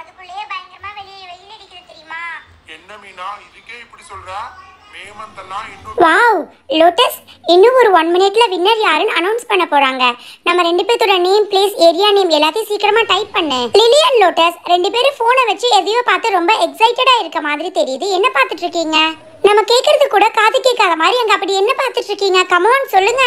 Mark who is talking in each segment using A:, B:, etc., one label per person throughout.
A: அதுக்குள்ளேயே பயங்கரமா வெளியே வெயில் அடிக்குது தெரியுமா என்ன மீனா இதுக்கே இப்படி சொல்ற வாவ் லோட்டஸ் இன்னும் ஒரு ஒன் மினிட்ல வின்னர் யாருன்னு அனௌன்ஸ் பண்ண போறாங்க நம்ம ரெண்டு பேர்த்தோட நேம் பிளேஸ் ஏரியா நேம் எல்லாத்தையும் சீக்கிரமா டைப் பண்ணு லிலியன் லோட்டஸ் ரெண்டு பேரும் போனை வச்சு எதையோ பார்த்து ரொம்ப எக்ஸைட்டடா இருக்க மாதிரி தெரியுது என்ன பார்த்துட்டு இருக்கீங்க நம்ம கேட்கறது கூட காது கேட்காத மாதிரி அங்க அப்படி என்ன பார்த்துட்டு இருக்கீங்க கமோன் சொல்லுங்க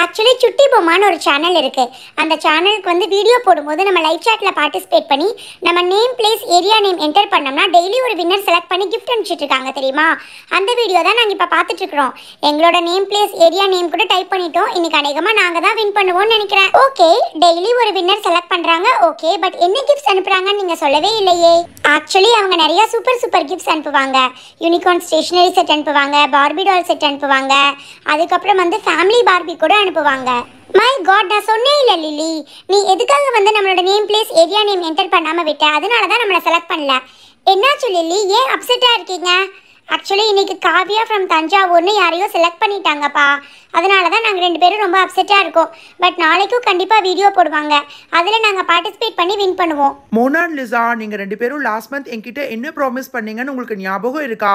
A: ஆக்சுவலி சுட்டி பொம்மான்னு ஒரு சேனல் இருக்குது அந்த சேனலுக்கு வந்து வீடியோ போடும்போது நம்ம லைவ் சாட்டில் பார்ட்டிசிபேட் பண்ணி நம்ம name place area name enter பண்ணோம்னா டெய்லி ஒரு வின்னர் செலக்ட் பண்ணி கிஃப்ட் அனுப்பிச்சிட்ருக்காங்க தெரியுமா அந்த வீடியோ தான் நாங்கள் இப்போ பார்த்துட்ருக்குறோம் எங்களோட நேம் பிளேஸ் ஏரியா நேம் கூட டைப் பண்ணிட்டோம் இன்றைக்கி அநேகமாக நாங்கள் தான் வின் பண்ணுவோம்னு நினைக்கிறேன் ஓகே டெய்லி ஒரு வின்னர் செலக்ட் பண்ணுறாங்க ஓகே பட் என்ன கிஃப்ட்ஸ் அனுப்புகிறாங்கன்னு நீங்கள் சொல்லவே இல்லையே ஆக்சுவலி அவங்க நிறையா சூப்பர் சூப்பர் கிஃப்ட்ஸ் அனுப்புவாங்க யூனிகார்ன் ஸ்டேஷனரி செட் அனுப்புவாங்க பார்பி டால் செட் அனுப்புவாங்க அதுக்கப்புறம் வந்து ஃபேமிலி பார்பி கூட அனுப்புவாங்க மை காட் நான் சொன்னே இல்லை லில்லி நீ எதுக்காக வந்து நம்மளோட name place area name enter பண்ணாமல் விட்ட அதனால தான் நம்மளை செலக்ட் பண்ணல என்னாச்சு லில்லி ஏன் அப்செட்டாக இருக்கீங்க ஆக்சுவலி இன்னைக்கு காவியா ஃப்ரம் தஞ்சாவூர்னு யாரையோ செலக்ட் பண்ணிட்டாங்கப்பா அதனால தான் நாங்கள் ரெண்டு பேரும் ரொம்ப அப்செட்டாக இருக்கோம் பட் நாளைக்கும் கண்டிப்பாக வீடியோ போடுவாங்க அதில் நாங்கள் பார்ட்டிசிபேட் பண்ணி வின் பண்ணுவோம் மோனா லிசா நீங்கள் ரெண்டு பேரும் லாஸ்ட் மந்த் என்கிட்ட என்ன ப்ராமிஸ் பண்ணீங்கன்னு உங்களுக்கு ஞாபகம் இருக்கா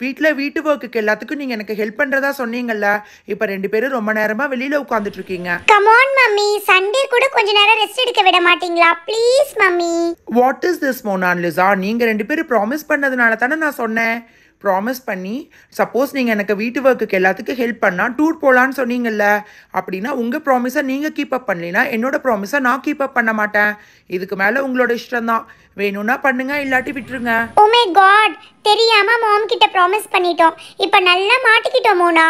A: வீட்டில் வீட்டு ஒர்க்குக்கு எல்லாத்துக்கும் நீங்கள் எனக்கு ஹெல்ப் பண்ணுறதா சொன்னீங்கல்ல இப்போ ரெண்டு பேரும் ரொம்ப நேரமாக வெளியில் உட்காந்துட்டு இருக்கீங்க கமான் மம்மி சண்டே கூட கொஞ்ச நேரம் ரெஸ்ட் எடுக்க விட மாட்டீங்களா please mummy what is this மோனான் லிசா நீங்கள் ரெண்டு பேரும் ப்ராமிஸ் பண்ணதுனால தானே நான் சொன்னேன் ப்ராமிஸ் பண்ணி சப்போஸ் நீங்கள் எனக்கு வீட்டு ஒர்க்குக்கு எல்லாத்துக்கும் ஹெல்ப் பண்ணால் டூர் போகலான்னு சொன்னீங்கல்ல அப்படின்னா உங்கள் ப்ராமிஸை நீங்கள் கீப் அப் பண்ணலைன்னா என்னோடய ப்ராமிஸை நான் கீப் அப் பண்ண மாட்டேன் இதுக்கு மேலே உங்களோட இஷ்டம் தான் வேணும்னா பண்ணுங்க இல்லாட்டி விட்டுருங்க ஓமே oh காட் தெரியாம மாம் கிட்ட ப்ராமிஸ் பண்ணிட்டோம் இப்போ நல்லா மாட்டிக்கிட்டோம் மோனா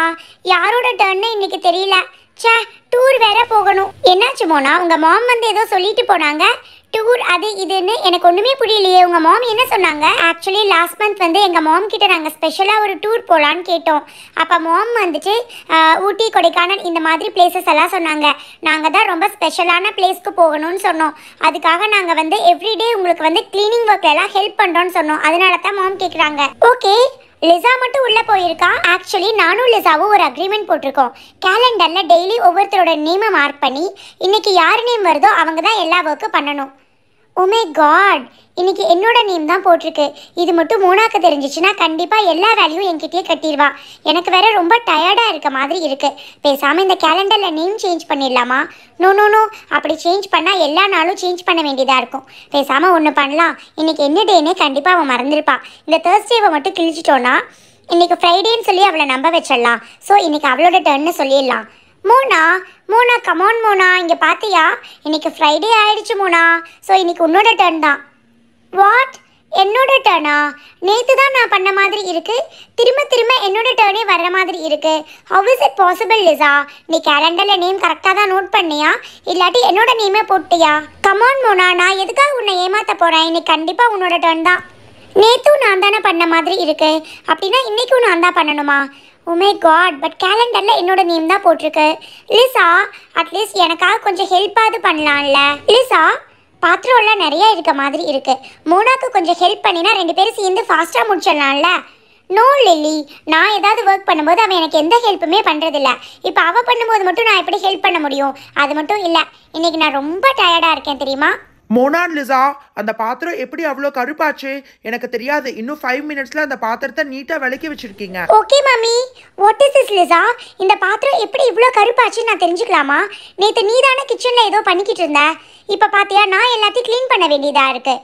A: யாரோட டர்ன் இன்னைக்கு தெரியல சே டூர் வேற போகணும் என்னாச்சு மோனா உங்க மாம் வந்து ஏதோ சொல்லிட்டு போனாங்க டூர் அது இதுன்னு எனக்கு ஒண்ணுமே புரியலையே உங்க மாம் என்ன சொன்னாங்க ஆக்சுவலி லாஸ்ட் மந்த் வந்து எங்க மாம் கிட்ட நாங்க ஸ்பெஷலா ஒரு டூர் போலான்னு கேட்டோம் அப்ப மாம் வந்துட்டு ஊட்டி கொடைக்கானல் இந்த மாதிரி பிளேசஸ் எல்லாம் சொன்னாங்க நாங்க தான் ரொம்ப ஸ்பெஷலான பிளேஸ்க்கு போகணும்னு சொன்னோம் அதுக்காக நாங்க வந்து எவ்ரிடே உங்களுக்கு வந்து கிளீனிங் ஒர்க்ல எல்லாம் ஹெல்ப் பண்றோம்னு சொன்னோம் அதனால தான் மாம் கேக்குறாங்க ஓகே லிசா மட்டும் உள்ளே போயிருக்கா ஆக்சுவலி நானும் லிசாவும் ஒரு அக்ரிமெண்ட் போட்டிருக்கோம் கேலண்டரில் டெய்லி ஒவ்வொருத்தரோட நேமை மார்க் பண்ணி இன்னைக்கு யார் நேம் வருதோ அவங்க தான் எல்லா ஒர்க்கும் பண்ணணும் உமே oh காட் இன்னைக்கு என்னோட நேம் தான் போட்டிருக்கு இது மட்டும் மூணாக்க தெரிஞ்சிச்சுன்னா கண்டிப்பாக எல்லா வேலையும் என்கிட்டயே கட்டிடுவா எனக்கு வேற ரொம்ப டயர்டாக இருக்க மாதிரி இருக்கு பேசாமல் இந்த கேலண்டரில் நேம் சேஞ்ச் பண்ணிடலாமா நோ நோ நோ அப்படி சேஞ்ச் பண்ணால் எல்லா நாளும் சேஞ்ச் பண்ண வேண்டியதாக இருக்கும் பேசாமல் ஒன்று பண்ணலாம் இன்னைக்கு என்ன டேனே கண்டிப்பாக அவன் மறந்துருப்பான் இந்த தேர்ஸ்டேவை மட்டும் கிழிச்சிட்டோன்னா இன்றைக்கி ஃப்ரைடேன்னு சொல்லி அவளை நம்ப வச்சிடலாம் ஸோ இன்றைக்கி அவளோட டர்ன்னு சொல்லிடலாம் மூணா மோனா கமோன் மூணா இங்கே பார்த்தியா இன்னைக்கு ஃப்ரைடே ஆயிடுச்சு மோனா ஸோ இன்னைக்கு உன்னோட டர்ன் தான் வாட் என்னோட டர்னா நேற்று தான் நான் பண்ண மாதிரி இருக்குது திரும்ப திரும்ப என்னோட டர்னே வர்ற மாதிரி இருக்குது how is it possible Lisa நீ கேலண்டரில் நேம் கரெக்டாக தான் நோட் பண்ணியா இல்லாட்டி என்னோட நேமே போட்டியா கமான் மோனா நான் எதுக்காக உன்னை ஏமாற்ற போகிறேன் இன்னைக்கு கண்டிப்பாக உன்னோட டர்ன் தான் நேற்றும் நான் தானே பண்ண மாதிரி இருக்குது அப்படின்னா இன்றைக்கும் நான் தான் பண்ணணுமா உமே காட் பட் கேலண்டரில் என்னோட நேம் தான் போட்டிருக்கு லிசா அட்லீஸ்ட் எனக்காக கொஞ்சம் ஹெல்ப்பாவது பண்ணலாம்ல லிசா பாத்திரம்லாம் நிறைய இருக்க மாதிரி இருக்குது மோனாக்கு கொஞ்சம் ஹெல்ப் பண்ணினா ரெண்டு பேரும் சேர்ந்து ஃபாஸ்ட்டாக முடிச்சிடலாம்ல நோ லில்லி நான் ஏதாவது ஒர்க் பண்ணும்போது அவன் எனக்கு எந்த ஹெல்ப்புமே பண்ணுறதில்ல இப்போ அவள் பண்ணும்போது மட்டும் நான் எப்படி ஹெல்ப் பண்ண முடியும் அது மட்டும் இல்லை இன்றைக்கி நான் ரொம்ப டயர்டாக இருக்கேன் தெரியுமா மோனான்லிசா அந்த பாத்திரம் எப்படி அவ்வளோ கருப்பாச்சு எனக்கு தெரியாது இன்னும் ஃபைவ் மினிட்ஸ்ல அந்த பாத்திரத்தை நீட்டா விளக்கி வச்சிருக்கீங்க ஓகே மாமி வாட் இஸ் இஸ் லிசா இந்த பாத்திரம் எப்படி இவ்வளோ கருப்பாச்சு நான் தெரிஞ்சுக்கலாமா நேற்று நீதான கிச்சன்ல ஏதோ பண்ணிக்கிட்டு இருந்தேன் இப்போ பார்த்தியா நான் எல்லாத்தையும் க்ளீன் பண்ண வேண்டியதா இருக்கு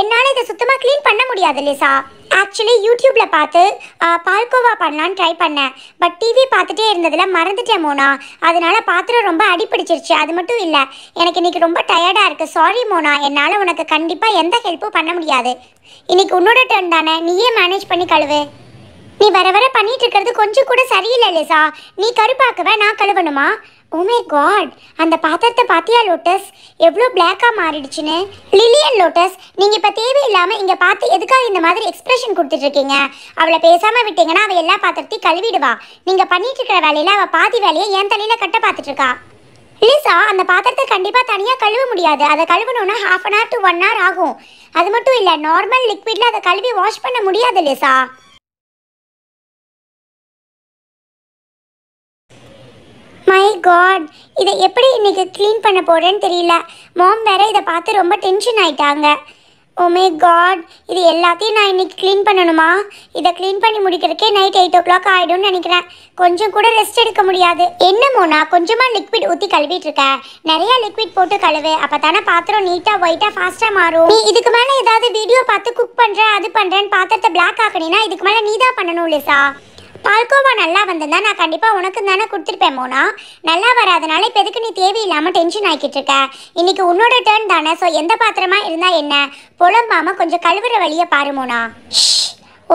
A: என்னால் இதை சுத்தமாக க்ளீன் பண்ண முடியாது லிசா ஆக்சுவலி யூடியூப்பில் பார்த்து பால்கோவா பண்ணலான்னு ட்ரை பண்ணேன் பட் டிவி பார்த்துட்டே இருந்ததில் மறந்துட்டேன் மோனா அதனால் பாத்திரம் ரொம்ப அடிப்பிடிச்சிருச்சு அது மட்டும் இல்லை எனக்கு இன்றைக்கி ரொம்ப டயர்டாக இருக்குது சாரி மோனா என்னால் உனக்கு கண்டிப்பாக எந்த ஹெல்ப்பும் பண்ண முடியாது இன்றைக்கி உன்னோட டர்ன் தானே நீயே மேனேஜ் பண்ணி கழுவு நீ வர வர பண்ணிகிட்டு இருக்கிறது கொஞ்சம் கூட சரியில்லை லிசா நீ கருப்பாக்குவ நான் கழுவணுமா ஓமே oh காட் அந்த பாத்திரத்தை பார்த்தியா லோட்டஸ் எவ்வளோ பிளாக்காக மாறிடுச்சுன்னு லில்லியன் லோட்டஸ் நீங்கள் இப்போ தேவையில்லாமல் இங்கே பார்த்து எதுக்காக இந்த மாதிரி எக்ஸ்பிரஷன் கொடுத்துட்ருக்கீங்க அவளை பேசாமல் விட்டீங்கன்னா அவள் எல்லா பாத்திரத்தையும் கழுவிடுவா நீங்கள் பண்ணிட்டு இருக்கிற வேலையில் அவள் பாதி வேலையை என் தலையில் கட்ட பார்த்துட்ருக்கா லிசா அந்த பாத்திரத்தை கண்டிப்பாக தனியாக கழுவ முடியாது அதை கழுவணும்னா half an hour to one hour ஆகும் அது மட்டும் இல்லை நார்மல் லிக்விடில் அதை கழுவி வாஷ் பண்ண முடியாது லிசா மை காட் இதை எப்படி இன்றைக்கி க்ளீன் பண்ண போகிறேன்னு தெரியல மோம் வேறு இதை பார்த்து ரொம்ப டென்ஷன் ஆயிட்டாங்க மை oh காட் இது எல்லாத்தையும் நான் இன்றைக்கி க்ளீன் பண்ணணுமா இதை க்ளீன் பண்ணி முடிக்கிறதுக்கே நைட் எயிட் ஓ கிளாக் ஆகிடும்னு நினைக்கிறேன் கொஞ்சம் கூட ரெஸ்ட் எடுக்க முடியாது என்னமோ நான் கொஞ்சமாக லிக்விட் ஊற்றி கழுவிட்டுருக்கேன் நிறையா லிக்விட் போட்டு கழுவு அப்போ தானே பாத்திரம் நீட்டாக ஒயிட்டாக ஃபாஸ்ட்டாக மாறும் நீ இதுக்கு மேலே ஏதாவது வீடியோ பார்த்து குக் பண்ணுறேன் அது பண்ணுறேன்னு பாத்திரத்தை பிளாக் ஆக்கணும்னா இதுக்கு மேலே நீ தான் பண்ணணும் லிசா பால்கோவா நல்லா வந்திருந்தா நான் கண்டிப்பாக உனக்கு தானே கொடுத்துருப்பேன் மோனா நல்லா வராதனால இப்போ எதுக்கு நீ தேவையில்லாமல் டென்ஷன் ஆகிக்கிட்டு இருக்க இன்னைக்கு உன்னோட டேர்ன் தானே ஸோ எந்த பாத்திரமா இருந்தால் என்ன புலம்பாம கொஞ்சம் கழுவுற வழியை பாரு மோனா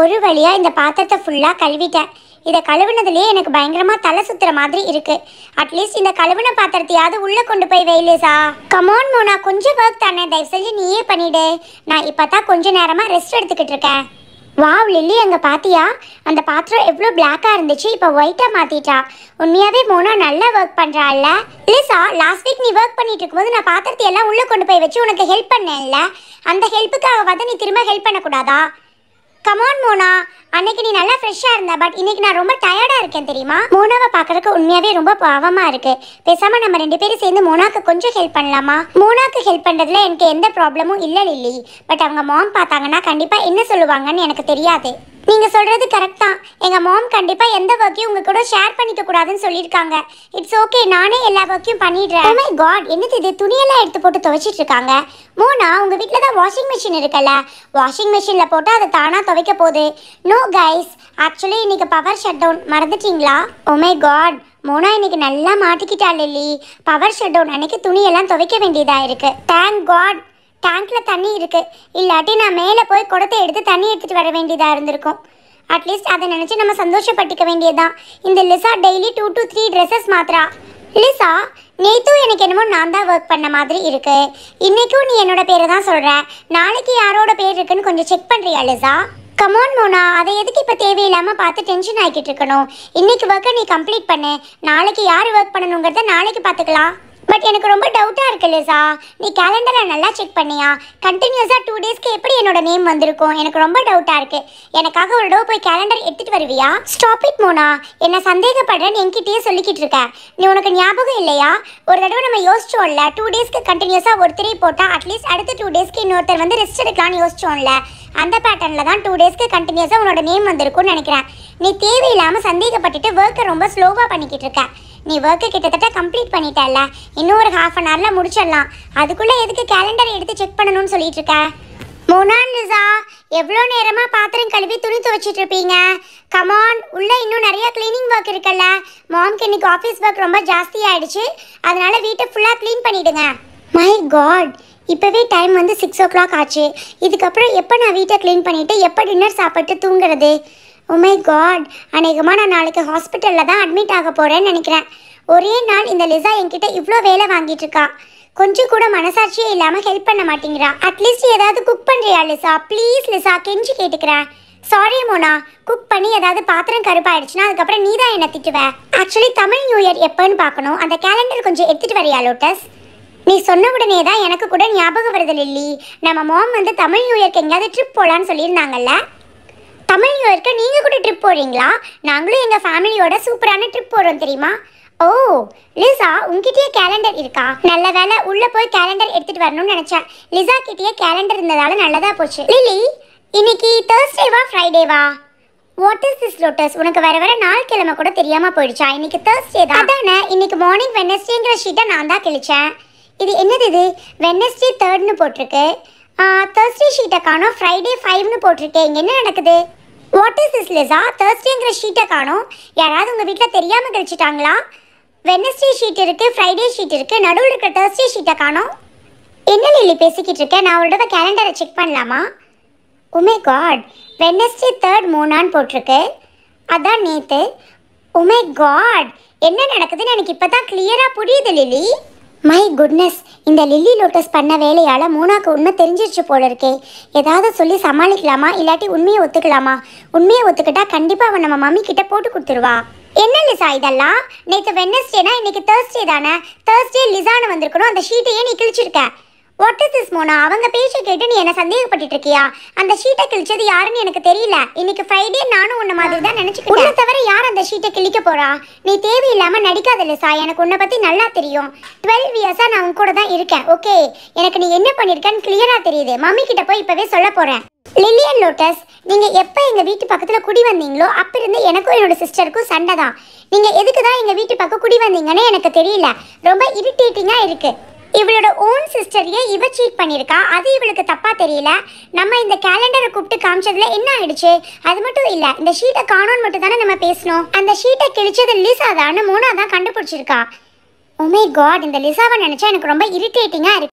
A: ஒரு வழியாக இந்த பாத்திரத்தை ஃபுல்லாக கழுவிட்டேன் இதை கழுவுனதுலேயே எனக்கு பயங்கரமாக தலை சுற்றுற மாதிரி இருக்குது அட்லீஸ்ட் இந்த கழுவுன பாத்திரத்தையாவது உள்ளே கொண்டு போய் வெயிலேசா கமோன் மோனா கொஞ்சம் ஒர்க் தானே தயவு செஞ்சு நீயே பண்ணிவிடு நான் இப்போ தான் கொஞ்சம் நேரமாக ரெஸ்ட் எடுத்துக்கிட்டு இருக்கேன் வாவ் லில்லி அங்கே பார்த்தியா அந்த பாத்திரம் எவ்வளோ பிளாக்காக இருந்துச்சு இப்போ ஒயிட்டாக மாற்றிட்டா உண்மையாகவே மோனா நல்லா ஒர்க் பண்ணுறாள்ல லிசா லாஸ்ட் வீக் நீ ஒர்க் பண்ணிட்டு இருக்கும்போது நான் பாத்திரத்தை எல்லாம் உள்ளே கொண்டு போய் வச்சு உனக்கு ஹெல்ப் பண்ணேன்ல அந்த ஹெல்ப்புக்காக வந்து நீ திரும்ப ஹெல்ப் பண்ணக்கூடாதா கமான் மோனா அன்னைக்கு நீ நல்லா ஃப்ரெஷ்ஷாக இருந்த பட் இன்னைக்கு நான் ரொம்ப டயர்டாக இருக்கேன் தெரியுமா மோனாவை பார்க்கறதுக்கு உண்மையாகவே ரொம்ப பாவமாக இருக்கு பேசாம நம்ம ரெண்டு பேரும் சேர்ந்து மோனாக்கு கொஞ்சம் ஹெல்ப் பண்ணலாமா மோனாக்கு ஹெல்ப் பண்ணுறதுல எனக்கு எந்த ப்ராப்ளமும் இல்லை லில்லி பட் அவங்க மாம் பார்த்தாங்கன்னா கண்டிப்பாக என்ன சொல்லுவாங்கன்னு எனக்கு தெரியாது நீங்க சொல்றது கரெக்ட் தான் எங்க மாம் கண்டிப்பா எந்த ஒர்க்கையும் உங்க கூட ஷேர் பண்ணிக்க கூடாதுன்னு சொல்லியிருக்காங்க இட்ஸ் ஓகே நானே எல்லா ஒர்க்கையும் பண்ணிடுறேன் மை oh காட் என்னது இது துணியெல்லாம் எடுத்து போட்டு துவைச்சிட்டு இருக்காங்க மோனா உங்க வீட்டில் தான் வாஷிங் மிஷின் இருக்கல வாஷிங் மிஷினில் போட்டு அதை தானா துவைக்க போகுது நோ கைஸ் ஆக்சுவலி இன்னைக்கு பவர் ஷட் டவுன் மறந்துட்டீங்களா மை காட் மோனா இன்னைக்கு நல்லா மாட்டிக்கிட்டா லில்லி பவர் ஷட் டவுன் அன்னைக்கு துணியெல்லாம் துவைக்க வேண்டியதாக இருக்கு தேங்க் காட் டேங்க்ல தண்ணி இருக்கு இல்லாட்டி நான் மேலே போய் குடத்தை எடுத்து தண்ணி எடுத்துட்டு வர வேண்டியதாக இருந்திருக்கும் அட்லீஸ்ட் அதை நினச்சி நம்ம சந்தோஷப்பட்டுக்க வேண்டியதுதான் இந்த Lisa daily two to three dresses மாத்திரா லிசா நேத்தும் எனக்கு என்னமோ நான் தான் ஒர்க் பண்ண மாதிரி இருக்கு இன்னைக்கும் நீ என்னோட பேரை தான் சொல்ற நாளைக்கு யாரோட பேர் இருக்குன்னு கொஞ்சம் செக் பண்ணுறியா லிசா கமோன் மோனா அதை எதுக்கு இப்போ தேவையில்லாமல் பார்த்து டென்ஷன் ஆகிக்கிட்டு இருக்கணும் இன்னைக்கு ஒர்க்கை நீ கம்ப்ளீட் பண்ணு நாளைக்கு யார் ஒர்க் பண்ணணுங்கிறத நாளைக்கு பார்த்துக்கலாம் பட் எனக்கு ரொம்ப டவுட்டாக இருக்கு லிசா நீ கேலண்டரை நல்லா செக் பண்ணியா கண்டினியூஸாக டூ டேஸ்க்கு எப்படி என்னோட நேம் வந்திருக்கும் எனக்கு ரொம்ப டவுட்டாக இருக்கு எனக்காக ஒரு தடவை போய் கேலண்டர் எடுத்துகிட்டு வருவியா ஸ்டாப் இட் மோனா என்னை சந்தேகப்படுறேன்னு என்கிட்டயே சொல்லிக்கிட்டு இருக்க நீ உனக்கு ஞாபகம் இல்லையா ஒரு தடவை நம்ம யோசிச்சோம்ல டூ டேஸ்க்கு கண்டினியூஸாக ஒருத்தரே போட்டால் அட்லீஸ்ட் அடுத்த டூ டேஸ்க்கு இன்னொருத்தர் வந்து ரெஸ்ட் எடுக்கலாம்னு யோசிச்சோம்ல அந்த பேட்டர்னில் தான் டூ டேஸ்க்கு கண்டினியூஸாக உன்னோட நேம் வந்திருக்கும்னு நினைக்கிறேன் நீ தேவையில்லாமல் சந்தேகப்பட்டுட்டு ஒர்க்கை ரொம்ப ஸ்லோவாக பண்ணிக்கிட்டு இருக்க நீ ஒர்க்கு கிட்டத்தட்ட கம்ப்ளீட் பண்ணிட்டல்ல இன்னும் ஒரு ஹாஃப் அன் ஹவர்ல முடிச்சிடலாம் அதுக்குள்ளே எதுக்கு கேலண்டர் எடுத்து செக் பண்ணணும்னு சொல்லிட்டு இருக்க மோனாலிசா எவ்வளோ நேரமாக பாத்திரம் கழுவி துணி துவைச்சிட்டு இருப்பீங்க கமான் உள்ளே இன்னும் நிறைய க்ளீனிங் ஒர்க் இருக்குல்ல மாம்க்கு இன்னைக்கு ஆஃபீஸ் ஒர்க் ரொம்ப ஜாஸ்தி ஆயிடுச்சு அதனால வீட்டை ஃபுல்லாக க்ளீன் பண்ணிடுங்க மை காட் இப்போவே டைம் வந்து சிக்ஸ் ஓ கிளாக் ஆச்சு இதுக்கப்புறம் எப்போ நான் வீட்டை க்ளீன் பண்ணிவிட்டு எப்போ டின்னர் சாப்பிட்டு தூங்குறது உமை oh காட் அநேகமாக நான் நாளைக்கு ஹாஸ்பிட்டலில் தான் அட்மிட் ஆக போகிறேன்னு நினைக்கிறேன் ஒரே நாள் இந்த லிசா என்கிட்ட இவ்வளோ வேலை வாங்கிட்டு இருக்கா கொஞ்சம் கூட மனசாட்சியே இல்லாமல் ஹெல்ப் பண்ண மாட்டேங்கிறா அட்லீஸ்ட் ஏதாவது குக் பண்ணுறியா லிசா ப்ளீஸ் லிசா கெஞ்சி கேட்டுக்கிறேன் சாரி மோனா குக் பண்ணி ஏதாவது பாத்திரம் கருப்பாயிடுச்சுன்னா அதுக்கப்புறம் நீ தான் என்ன திட்டுவேன் ஆக்சுவலி தமிழ் நியூ இயர் எப்போன்னு பார்க்கணும் அந்த கேலண்டர் கொஞ்சம் எடுத்துகிட்டு வரையா லோட்டஸ் நீ சொன்ன உடனே தான் எனக்கு கூட ஞாபகம் வருது லில்லி நம்ம மோம் வந்து தமிழ் நியூ இயர்க்கு எங்கேயாவது ட்ரிப் போகலான்னு சொல்லியிருந்தாங்கல்ல தமிழ் நியூ நீங்கள் கூட ட்ரிப் போகிறீங்களா நாங்களும் எங்கள் ஃபேமிலியோட சூப்பரான ட்ரிப் போகிறோம் தெரியுமா ஓ லிசா உங்ககிட்டயே கேலண்டர் இருக்கா நல்ல வேலை உள்ளே போய் கேலண்டர் எடுத்துகிட்டு வரணும்னு நினச்சேன் லிசா கிட்டேயே கேலண்டர் இருந்ததால நல்லதாக போச்சு லிலி இன்னைக்கு தேர்ஸ்டேவா ஃப்ரைடேவா வாட் இஸ் திஸ் லோட்டஸ் உனக்கு வர வர நாள் கிழமை கூட தெரியாம போயிடுச்சா இன்னைக்கு தேர்ஸ்டே தான் அதானே இன்னைக்கு மார்னிங் வெனஸ்டேங்கிற ஷீட்டை நான் தான் கிழிச்சேன் இது என்னது இது வெனஸ்டே தேர்ட்னு போட்டிருக்கு தேர்ஸ்டே ஷீட்டை காணும் ஃப்ரைடே ஃபைவ்னு போட்டிருக்கேன் என்ன நடக்குது வாட் இஸ் இஸ் லிசா தேர்ஸ்டேங்கிற ஷீட்டை காணும் யாராவது உங்கள் வீட்டில் தெரியாமல் கழிச்சிட்டாங்களா வெனஸ்டே ஷீட் இருக்குது ஃப்ரைடே ஷீட் இருக்குது நடுவில் இருக்கிற தேர்ஸ்டே ஷீட்டை காணும் என்ன லில்லி பேசிக்கிட்டு இருக்கேன் நான் ஒரு தடவை கேலண்டரை செக் பண்ணலாமா உமே காட் வெனஸ்டே தேர்ட் மூணான்னு போட்டிருக்கு அதான் நேற்று உமே காட் என்ன நடக்குதுன்னு எனக்கு இப்போ தான் கிளியராக புரியுது லிலி மை குட்னஸ் இந்த லில்லி லோட்டஸ் பண்ண வேலையால் மோனாக்கு உண்மை தெரிஞ்சிருச்சு போல இருக்கே ஏதாவது சொல்லி சமாளிக்கலாமா இல்லாட்டி உண்மையை ஒத்துக்கலாமா உண்மையை ஒத்துக்கிட்டா கண்டிப்பாக அவன் நம்ம மம்மி கிட்ட போட்டு கொடுத்துருவா என்ன லிசா இதெல்லாம் நேற்று வெனஸ்டேனா இன்னைக்கு தேர்ஸ்டே தானே தேர்ஸ்டே லிசான்னு வந்திருக்கணும் அந்த ஷீட்டையே நீ கிழிச்சிருக்கேன் வாட் இஸ் திஸ் மோனா அவங்க பேச்சை கேட்டு நீ என்ன சந்தேகப்பட்டு இருக்கியா அந்த ஷீட்டை கிழிச்சது யாருன்னு எனக்கு தெரியல இன்னைக்கு ஃப்ரைடே நானும் உன்ன மாதிரி தான் நினைச்சுக்கிட்டேன் உன்னை தவிர யார் அந்த ஷீட்டை கிழிக்க போறா நீ தேவையில்லாம நடிக்காத லிசா எனக்கு உன்னை பத்தி நல்லா தெரியும் டுவெல் இயர்ஸா நான் உன் கூட தான் இருக்கேன் ஓகே எனக்கு நீ என்ன பண்ணிருக்கன்னு கிளியரா தெரியுது மம்மி கிட்ட போய் இப்பவே சொல்ல போறேன் லில்லியன் லோட்டஸ் நீங்கள் எப்போ எங்கள் வீட்டு பக்கத்தில் குடி வந்தீங்களோ அப்போ இருந்து எனக்கும் என்னோட சிஸ்டருக்கும் சண்டை தான் நீங்கள் எதுக்கு தான் எங்கள் வீட்டு பக்கம் குடி வந்தீங்கன்னு எனக்கு தெரியல ரொம்ப இரிட்டேட்டிங்காக இருக்குது இவளோட ஓன் சிஸ்டரையே இவ சீட் பண்ணியிருக்கா அது இவளுக்கு தப்பாக தெரியல நம்ம இந்த கேலண்டரை கூப்பிட்டு காமிச்சதில் என்ன ஆயிடுச்சு அது மட்டும் இல்லை இந்த ஷீட்டை காணோன்னு மட்டும் தானே நம்ம பேசணும் அந்த ஷீட்டை கிழிச்சது லிசா தான் மோனா தான் கண்டுபிடிச்சிருக்கா உமே oh காட் இந்த லிசாவை நினச்சா எனக்கு ரொம்ப இரிட்டேட்டிங்காக இருக்குது